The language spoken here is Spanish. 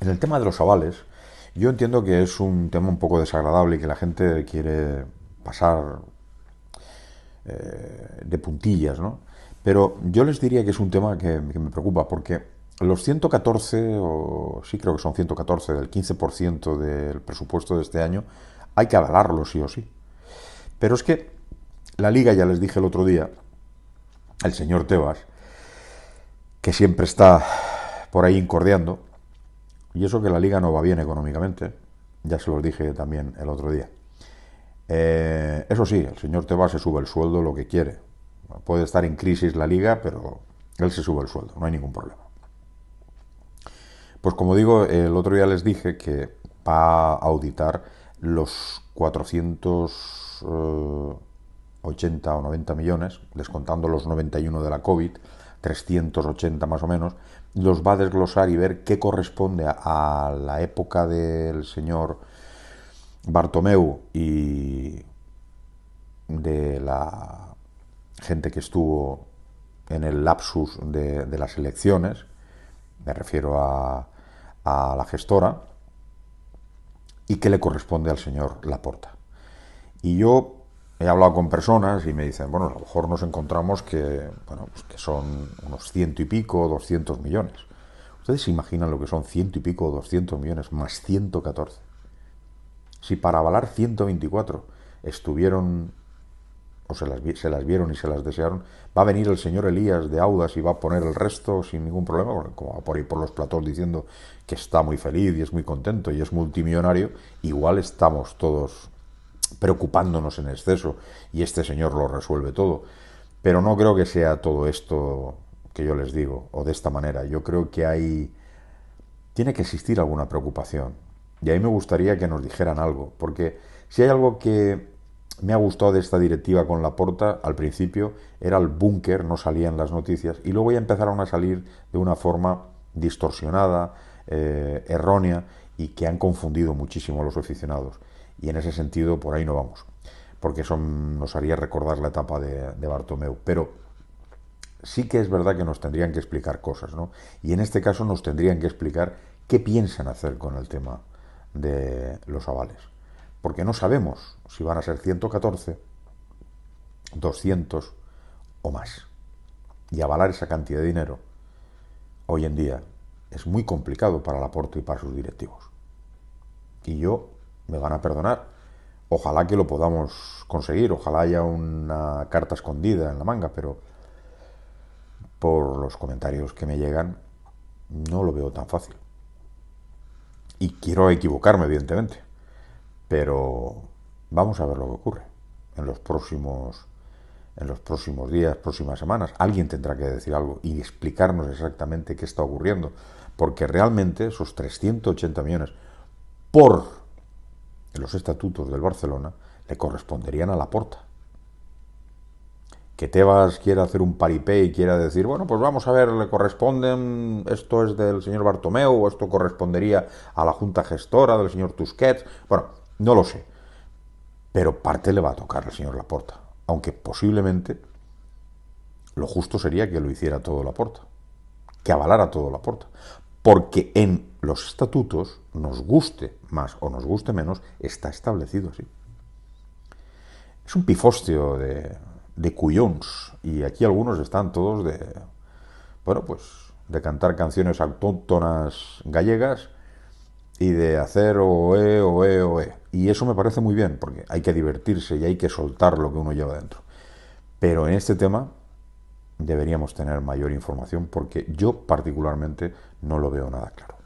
En el tema de los avales, yo entiendo que es un tema un poco desagradable y que la gente quiere pasar eh, de puntillas, ¿no? Pero yo les diría que es un tema que, me preocupa porque los 114, o sí creo que son 114, del 15% del presupuesto de este año, hay que avalarlo sí o sí. Pero es que la liga, ya les dije el otro día, el señor Tebas, que siempre está por ahí incordiando, y eso que la liga no va bien económicamente, ya se los dije también el otro día. Eh, eso sí, el señor Tebas se sube el sueldo lo que quiere. Puede estar en crisis la liga, pero él se sube el sueldo, no hay ningún problema. Pues como digo, el otro día les dije que va a auditar los 480 eh, o 90 millones, descontando los 91 de la COVID, 380 más o menos, los va a desglosar y ver qué corresponde a, la época del señor Bartomeu y de la gente que estuvo en el lapsus de, las elecciones, me refiero a, a la gestora, y qué le corresponde al señor Laporta. Y yo he hablado con personas y me dicen, bueno, a lo mejor nos encontramos que, bueno, pues que son unos ciento y pico, doscientos millones. ¿Ustedes se imaginan lo que son ciento y pico, doscientos millones más 114? Si para avalar 124 estuvieron o se las, se las vieron y se las desearon, va a venir el señor Elías de Audas y va a poner el resto sin ningún problema, como va por ahí por los platos diciendo que está muy feliz y es muy contento y es multimillonario, igual estamos todos preocupándonos en exceso y este señor lo resuelve todo. Pero no creo que sea todo esto que yo les digo o de esta manera. Yo creo que hay... Tiene que existir alguna preocupación. Y ahí me gustaría que nos dijeran algo, porque si hay algo que me ha gustado de esta directiva con la porta al principio era el búnker, no salían las noticias, y luego ya empezaron a salir de una forma distorsionada, eh, errónea, y que han confundido muchísimo a los aficionados y en ese sentido por ahí no vamos, porque eso nos haría recordar la etapa de, Bartomeu. Pero sí que es verdad que nos tendrían que explicar cosas, ¿no? Y en este caso nos tendrían que explicar qué piensan hacer con el tema de los avales, porque no sabemos si van a ser 114, 200 o más. Y avalar esa cantidad de dinero hoy en día es muy complicado para el aporte y para sus directivos. Y yo me van a perdonar. Ojalá que lo podamos conseguir, ojalá haya una carta escondida en la manga, pero por los comentarios que me llegan no lo veo tan fácil. Y quiero equivocarme, evidentemente, pero vamos a ver lo que ocurre en los próximos en los próximos días, próximas semanas. Alguien tendrá que decir algo y explicarnos exactamente qué está ocurriendo, porque realmente esos 380 millones por los estatutos del Barcelona le corresponderían a la porta. Que Tebas quiera hacer un paripé y quiera decir, bueno, pues vamos a ver, le corresponden, esto es del señor Bartomeu, o esto correspondería a la junta gestora del señor Tusquets, bueno, no lo sé. Pero parte le va a tocar al señor Laporta, aunque posiblemente lo justo sería que lo hiciera todo Laporta, que avalara todo Laporta porque en los estatutos, nos guste más o nos guste menos, está establecido así. Es un pifostio de, de cuyons, y aquí algunos están todos de, bueno, pues de cantar canciones autóctonas gallegas y de hacer oe, oe, oe. Y eso me parece muy bien, porque hay que divertirse y hay que soltar lo que uno lleva dentro. Pero en este tema deberíamos tener mayor información porque yo particularmente no lo veo nada claro.